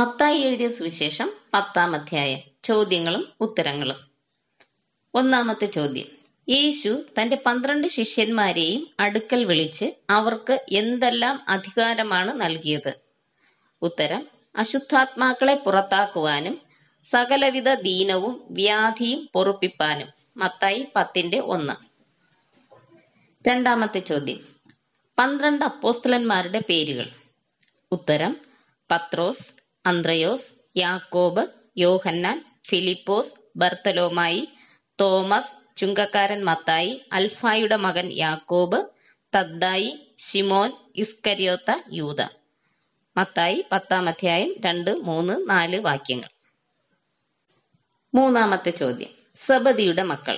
മത്തായി എഴുതിയ സുവിശേഷം പത്താം അധ്യായം ചോദ്യങ്ങളും ഉത്തരങ്ങളും ഒന്നാമത്തെ ചോദ്യം യേശു തന്റെ പന്ത്രണ്ട് ശിഷ്യന്മാരെയും അടുക്കൽ വിളിച്ച് അവർക്ക് എന്തെല്ലാം അധികാരമാണ് നൽകിയത് ഉത്തരം അശുദ്ധാത്മാക്കളെ പുറത്താക്കുവാനും സകലവിധ ദീനവും വ്യാധിയും പൊറുപ്പിപ്പാനും മത്തായി പത്തിന്റെ ഒന്ന് രണ്ടാമത്തെ ചോദ്യം പന്ത്രണ്ട് അപ്പോസ്തലന്മാരുടെ പേരുകൾ ഉത്തരം പത്രോസ് അന്ത്രയോസ് യാക്കോബ് യോഹന്നാൻ ഫിലിപ്പോസ് ബർത്തലോമായി തോമസ് ചുങ്കക്കാരൻ മത്തായി അൽഫായുടെ മകൻ യാക്കോബ് തദ്ദായി ഷിമോൻ ഇസ്കരിയോത്ത യൂത മത്തായി പത്താം അധ്യായം രണ്ട് മൂന്ന് നാല് വാക്യങ്ങൾ മൂന്നാമത്തെ ചോദ്യം സബദിയുടെ മക്കൾ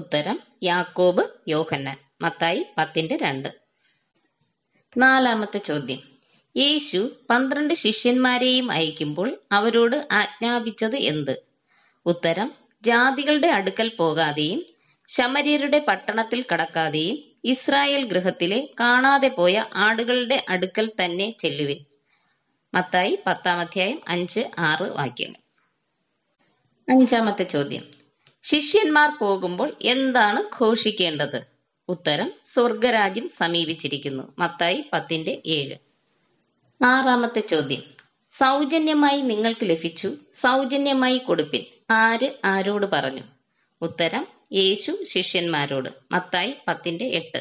ഉത്തരം യാക്കോബ് യോഹന്നാൻ മത്തായി പത്തിന്റെ രണ്ട് നാലാമത്തെ ചോദ്യം യേശു പന്ത്രണ്ട് ശിഷ്യന്മാരെയും അയക്കുമ്പോൾ അവരോട് ആജ്ഞാപിച്ചത് എന്ത് ഉത്തരം ജാതികളുടെ അടുക്കൽ പോകാതെയും ശമരിയരുടെ പട്ടണത്തിൽ കടക്കാതെയും ഇസ്രായേൽ ഗൃഹത്തിലെ കാണാതെ പോയ ആടുകളുടെ അടുക്കൽ തന്നെ ചെല്ലുവിൻ മത്തായി പത്താം അധ്യായം അഞ്ച് ആറ് വാക്യങ്ങൾ അഞ്ചാമത്തെ ചോദ്യം ശിഷ്യന്മാർ പോകുമ്പോൾ എന്താണ് ഘോഷിക്കേണ്ടത് ഉത്തരം സ്വർഗരാജ്യം സമീപിച്ചിരിക്കുന്നു മത്തായി പത്തിന്റെ ഏഴ് ആറാമത്തെ ചോദ്യം സൗജന്യമായി നിങ്ങൾക്ക് ലഭിച്ചു സൗജന്യമായി കൊടുപ്പിൻ ആര് ആരോട് പറഞ്ഞു ഉത്തരം യേശു ശിഷ്യന്മാരോട് മത്തായി പത്തിന്റെ എട്ട്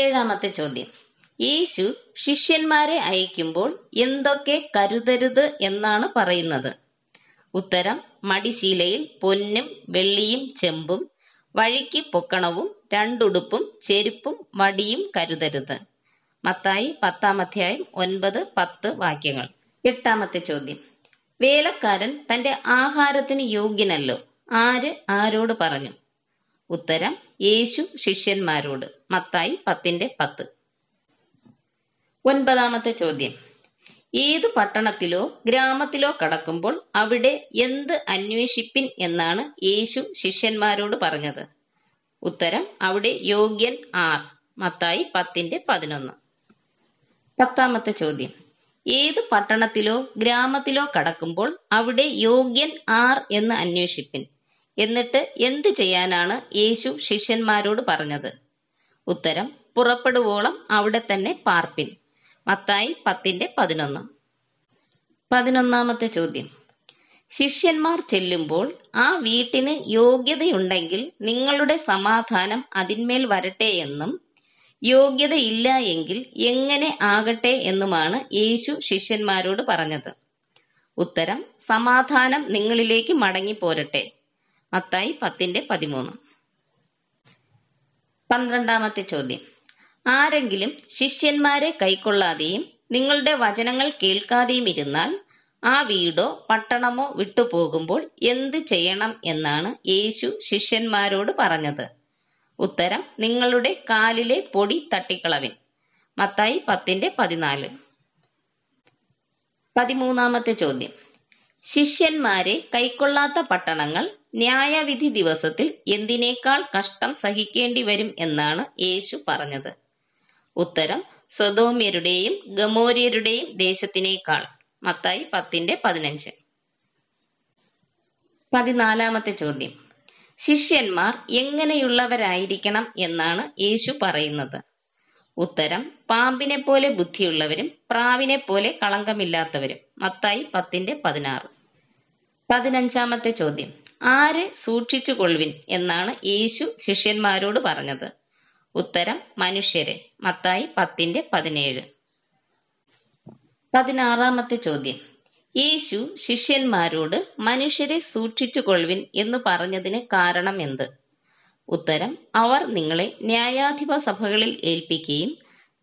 ഏഴാമത്തെ ചോദ്യം യേശു ശിഷ്യന്മാരെ അയക്കുമ്പോൾ എന്തൊക്കെ കരുതരുത് എന്നാണ് പറയുന്നത് ഉത്തരം മടിശീലയിൽ പൊന്നും വെള്ളിയും ചെമ്പും വഴിക്ക് പൊക്കണവും രണ്ടുടുപ്പും ചെരുപ്പും മടിയും കരുതരുത് മത്തായി പത്താം അധ്യായം ഒൻപത് പത്ത് വാക്യങ്ങൾ എട്ടാമത്തെ ചോദ്യം വേലക്കാരൻ തന്റെ ആഹാരത്തിന് യോഗ്യനല്ലോ ആര് ആരോട് പറഞ്ഞു ഉത്തരം യേശു ശിഷ്യന്മാരോട് മത്തായി പത്തിന്റെ പത്ത് ഒൻപതാമത്തെ ചോദ്യം ഏത് പട്ടണത്തിലോ ഗ്രാമത്തിലോ കടക്കുമ്പോൾ അവിടെ എന്ത് അന്വേഷിപ്പിൻ എന്നാണ് യേശു ശിഷ്യന്മാരോട് പറഞ്ഞത് ഉത്തരം അവിടെ യോഗ്യൻ ആർ മത്തായി പത്തിന്റെ പതിനൊന്ന് പത്താമത്തെ ചോദ്യം ഏത് പട്ടണത്തിലോ ഗ്രാമത്തിലോ കടക്കുമ്പോൾ അവിടെ യോഗ്യൻ ആർ എന്ന് അന്വേഷിപ്പിൻ എന്നിട്ട് എന്തു ചെയ്യാനാണ് യേശു ശിഷ്യന്മാരോട് പറഞ്ഞത് ഉത്തരം പുറപ്പെടുവോളം അവിടെ തന്നെ പാർപ്പിൻ മത്തായി പത്തിന്റെ പതിനൊന്ന് പതിനൊന്നാമത്തെ ചോദ്യം ശിഷ്യന്മാർ ചെല്ലുമ്പോൾ ആ വീട്ടിന് യോഗ്യതയുണ്ടെങ്കിൽ നിങ്ങളുടെ സമാധാനം അതിന്മേൽ വരട്ടെ എന്നും യോഗ്യതയില്ല എങ്കിൽ എങ്ങനെ ആകട്ടെ എന്നുമാണ് യേശു ശിഷ്യന്മാരോട് പറഞ്ഞത് ഉത്തരം സമാധാനം നിങ്ങളിലേക്ക് മടങ്ങിപ്പോരട്ടെ മത്തായി പത്തിന്റെ പതിമൂന്ന് പന്ത്രണ്ടാമത്തെ ചോദ്യം ആരെങ്കിലും ശിഷ്യന്മാരെ കൈക്കൊള്ളാതെയും നിങ്ങളുടെ വചനങ്ങൾ കേൾക്കാതെയും ഇരുന്നാൽ ആ വീടോ പട്ടണമോ വിട്ടുപോകുമ്പോൾ എന്ത് ചെയ്യണം എന്നാണ് യേശു ശിഷ്യന്മാരോട് പറഞ്ഞത് ഉത്തരം നിങ്ങളുടെ കാലിലെ പൊടി തട്ടിക്കളവിൻ മത്തായി പത്തിന്റെ പതിനാല് പതിമൂന്നാമത്തെ ചോദ്യം ശിഷ്യന്മാരെ കൈക്കൊള്ളാത്ത പട്ടണങ്ങൾ ന്യായവിധി ദിവസത്തിൽ എന്തിനേക്കാൾ കഷ്ടം സഹിക്കേണ്ടി വരും എന്നാണ് യേശു പറഞ്ഞത് ഉത്തരം സ്വതോമ്യരുടെയും ഗമോര്യരുടെയും ദേശത്തിനേക്കാൾ മത്തായി പത്തിന്റെ പതിനഞ്ച് പതിനാലാമത്തെ ചോദ്യം ശിഷ്യന്മാർ എങ്ങനെയുള്ളവരായിരിക്കണം എന്നാണ് യേശു പറയുന്നത് ഉത്തരം പാമ്പിനെ പോലെ ബുദ്ധിയുള്ളവരും പ്രാവിനെ പോലെ കളങ്കമില്ലാത്തവരും മത്തായി പത്തിന്റെ പതിനാറ് പതിനഞ്ചാമത്തെ ചോദ്യം ആരെ സൂക്ഷിച്ചു കൊള്ളുവിൻ എന്നാണ് യേശു ശിഷ്യന്മാരോട് പറഞ്ഞത് ഉത്തരം മനുഷ്യരെ മത്തായി പത്തിന്റെ പതിനേഴ് പതിനാറാമത്തെ ചോദ്യം യേശു ശിഷ്യന്മാരോട് മനുഷ്യരെ സൂക്ഷിച്ചുകൊള്ളുവിൻ എന്ന് പറഞ്ഞതിന് കാരണം എന്ത് ഉത്തരം അവർ നിങ്ങളെ ന്യായാധിപ സഭകളിൽ ഏൽപ്പിക്കുകയും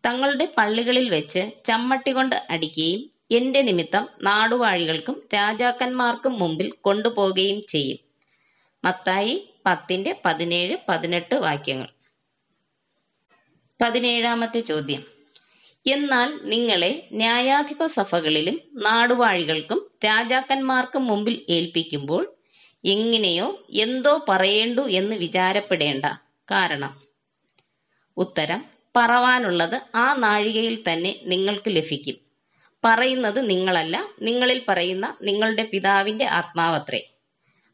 തങ്ങളുടെ പള്ളികളിൽ വെച്ച് ചമ്മട്ടി കൊണ്ട് അടിക്കുകയും എന്റെ നിമിത്തം നാടുവാഴികൾക്കും രാജാക്കന്മാർക്കും മുമ്പിൽ കൊണ്ടുപോകുകയും ചെയ്യും മത്തായി പത്തിന്റെ പതിനേഴ് പതിനെട്ട് വാക്യങ്ങൾ പതിനേഴാമത്തെ ചോദ്യം എന്നാൽ നിങ്ങളെ ന്യായാധിപ സഭകളിലും നാടുവാഴികൾക്കും രാജാക്കന്മാർക്കും മുമ്പിൽ ഏൽപ്പിക്കുമ്പോൾ എങ്ങനെയോ എന്തോ പറയേണ്ടു എന്ന് വിചാരപ്പെടേണ്ട കാരണം ഉത്തരം പറവാനുള്ളത് ആ നാഴികയിൽ തന്നെ നിങ്ങൾക്ക് ലഭിക്കും പറയുന്നത് നിങ്ങളല്ല നിങ്ങളിൽ പറയുന്ന നിങ്ങളുടെ പിതാവിന്റെ ആത്മാവത്രേ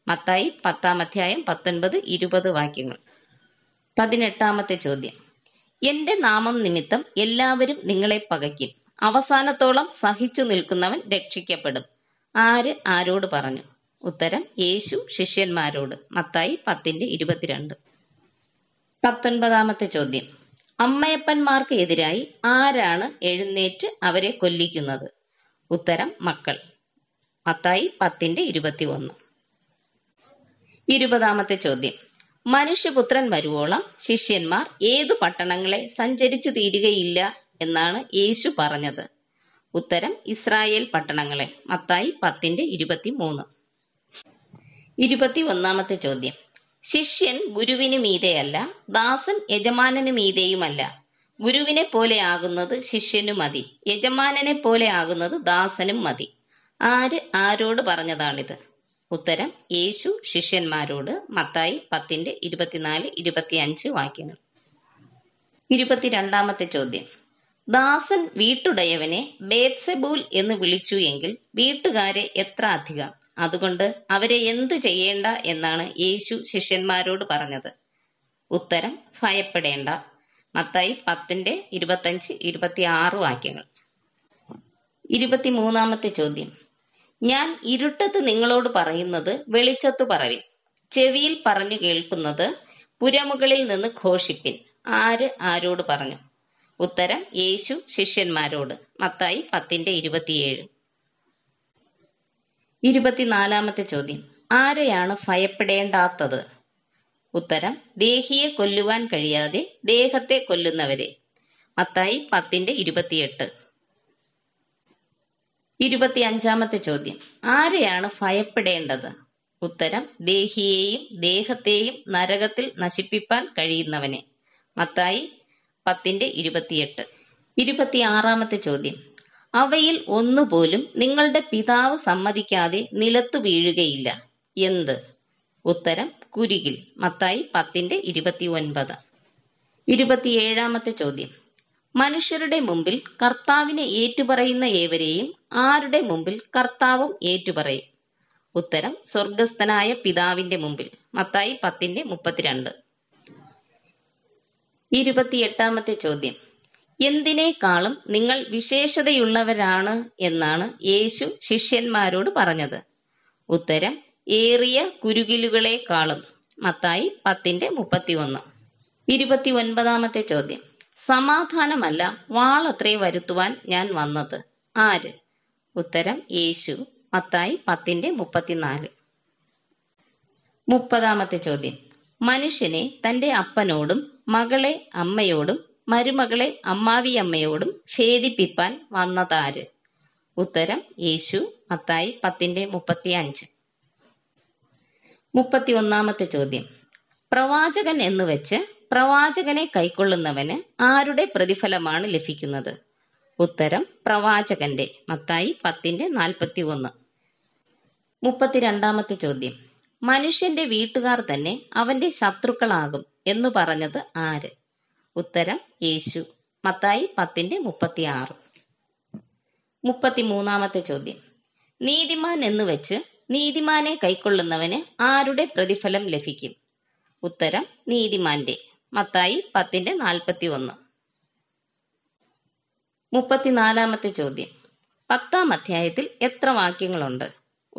മത്തായി പത്താം അധ്യായം പത്തൊൻപത് ഇരുപത് വാക്യങ്ങൾ പതിനെട്ടാമത്തെ ചോദ്യം എന്റെ നാമം നിമിത്തം എല്ലാവരും നിങ്ങളെ പകയ്ക്കും അവസാനത്തോളം സഹിച്ചു നിൽക്കുന്നവൻ രക്ഷിക്കപ്പെടും ആര് ആരോട് പറഞ്ഞു ഉത്തരം യേശു ശിഷ്യന്മാരോട് മത്തായി പത്തിന്റെ ഇരുപത്തിരണ്ട് പത്തൊൻപതാമത്തെ ചോദ്യം അമ്മയപ്പന്മാർക്ക് എതിരായി ആരാണ് എഴുന്നേറ്റ് അവരെ കൊല്ലിക്കുന്നത് ഉത്തരം മക്കൾ മത്തായി പത്തിന്റെ ഇരുപത്തി ഒന്ന് ഇരുപതാമത്തെ ചോദ്യം മനുഷ്യപുത്രൻ വരുവോളം ശിഷ്യന്മാർ ഏതു പട്ടണങ്ങളെ സഞ്ചരിച്ചു തീരുകയില്ല എന്നാണ് യേശു പറഞ്ഞത് ഉത്തരം ഇസ്രായേൽ പട്ടണങ്ങളെ മത്തായി പത്തിന്റെ ഇരുപത്തി മൂന്ന് ഇരുപത്തി ഒന്നാമത്തെ ചോദ്യം ശിഷ്യൻ ഗുരുവിന് മീതെയല്ല ദാസൻ യജമാനന് മീതെയുമല്ല ഗുരുവിനെ പോലെ ആകുന്നത് ശിഷ്യനു മതി യജമാനനെ പോലെ ആകുന്നത് ദാസനും മതി ആര് ആരോട് പറഞ്ഞതാണിത് ഉത്തരം യേശു ശിഷ്യന്മാരോട് മത്തായി പത്തിന്റെ ഇരുപത്തിനാല് ഇരുപത്തിയഞ്ച് വാക്യങ്ങൾ ഇരുപത്തിരണ്ടാമത്തെ ചോദ്യം ദാസൻ വീട്ടുടയവനെ ബേത്സബൂൽ എന്ന് വിളിച്ചു എങ്കിൽ വീട്ടുകാരെ എത്ര അധികം അതുകൊണ്ട് അവരെ എന്തു ചെയ്യേണ്ട എന്നാണ് യേശു ശിഷ്യന്മാരോട് പറഞ്ഞത് ഉത്തരം ഭയപ്പെടേണ്ട മത്തായി പത്തിന്റെ ഇരുപത്തഞ്ച് ഇരുപത്തി ആറ് വാക്യങ്ങൾ ഇരുപത്തിമൂന്നാമത്തെ ചോദ്യം ഞാൻ ഇരുട്ടത്ത് നിങ്ങളോട് പറയുന്നത് വെളിച്ചത്തു പറവിൻ ചെവിയിൽ പറഞ്ഞു കേൾക്കുന്നത് പുരമുകളിൽ നിന്ന് ഘോഷിപ്പിൻ ആര് ആരോട് പറഞ്ഞു ഉത്തരം യേശു ശിഷ്യന്മാരോട് മത്തായി പത്തിന്റെ ഇരുപത്തിയേഴ് ഇരുപത്തിനാലാമത്തെ ചോദ്യം ആരെയാണ് ഭയപ്പെടേണ്ടാത്തത് ഉത്തരം ദേഹിയെ കൊല്ലുവാൻ കഴിയാതെ ദേഹത്തെ കൊല്ലുന്നവരെ മത്തായി പത്തിന്റെ ഇരുപത്തിയെട്ട് അഞ്ചാമത്തെ ചോദ്യം ആരെയാണ് ഭയപ്പെടേണ്ടത് ഉത്തരം ദേഹിയെയും ദേഹത്തെയും നരകത്തിൽ നശിപ്പിപ്പാൻ കഴിയുന്നവനെ മത്തായി പത്തിന്റെ ഇരുപത്തിയെട്ട് ആറാമത്തെ ചോദ്യം അവയിൽ ഒന്നുപോലും നിങ്ങളുടെ പിതാവ് സമ്മതിക്കാതെ നിലത്തു വീഴുകയില്ല എന്ത് ഉത്തരം കുരുകിൽ മത്തായി പത്തിന്റെ ഇരുപത്തി ഒൻപത് ഇരുപത്തിയേഴാമത്തെ ചോദ്യം മനുഷ്യരുടെ മുമ്പിൽ കർത്താവിനെ ഏറ്റുപറയുന്ന ഏവരെയും ആരുടെ മുമ്പിൽ കർത്താവും ഏറ്റുപറയും ഉത്തരം സ്വർഗസ്ഥനായ പിതാവിന്റെ മുമ്പിൽ മത്തായി പത്തിന്റെ മുപ്പത്തിരണ്ട് ഇരുപത്തിയെട്ടാമത്തെ ചോദ്യം എന്തിനേക്കാളും നിങ്ങൾ വിശേഷതയുള്ളവരാണ് എന്നാണ് യേശു ശിഷ്യന്മാരോട് പറഞ്ഞത് ഉത്തരം ഏറിയ കുരുകിലുകളെക്കാളും മത്തായി പത്തിന്റെ ഒന്ന് ഇരുപത്തി ഒൻപതാമത്തെ ചോദ്യം സമാധാനമല്ല വാളത്രേ വരുത്തുവാൻ ഞാൻ വന്നത് ആര് ഉത്തരം യേശു മത്തായി പത്തിന്റെ മുപ്പത്തിനാല് മുപ്പതാമത്തെ ചോദ്യം മനുഷ്യനെ തന്റെ അപ്പനോടും മകളെ അമ്മയോടും മരുമകളെ അമ്മാവിയമ്മയോടും ഭേദിപ്പിപ്പാൻ വന്നതാര് ഉത്തരം യേശു മത്തായി പത്തിന്റെ മുപ്പത്തി അഞ്ച് മുപ്പത്തി ഒന്നാമത്തെ ചോദ്യം പ്രവാചകൻ എന്ന് വെച്ച് പ്രവാചകനെ കൈക്കൊള്ളുന്നവന് ആരുടെ പ്രതിഫലമാണ് ലഭിക്കുന്നത് ഉത്തരം പ്രവാചകന്റെ മത്തായി പത്തിന്റെ നാൽപ്പത്തി ഒന്ന് മുപ്പത്തിരണ്ടാമത്തെ ചോദ്യം മനുഷ്യന്റെ വീട്ടുകാർ തന്നെ അവന്റെ ശത്രുക്കളാകും എന്ന് പറഞ്ഞത് ആര് ഉത്തരം യേശു മത്തായി പത്തിന്റെ മുപ്പത്തിയാറ് മുപ്പത്തിമൂന്നാമത്തെ ചോദ്യം നീതിമാൻ എന്ന് വെച്ച് നീതിമാനെ കൈക്കൊള്ളുന്നവന് ആരുടെ പ്രതിഫലം ലഭിക്കും ഉത്തരം നീതിമാന്റെ മത്തായി പത്തിന്റെ നാൽപ്പത്തി ഒന്ന് മുപ്പത്തിനാലാമത്തെ ചോദ്യം പത്താം അധ്യായത്തിൽ എത്ര വാക്യങ്ങളുണ്ട്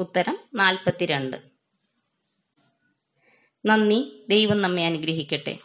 ഉത്തരം നാൽപ്പത്തിരണ്ട് നന്ദി ദൈവം നമ്മെ അനുഗ്രഹിക്കട്ടെ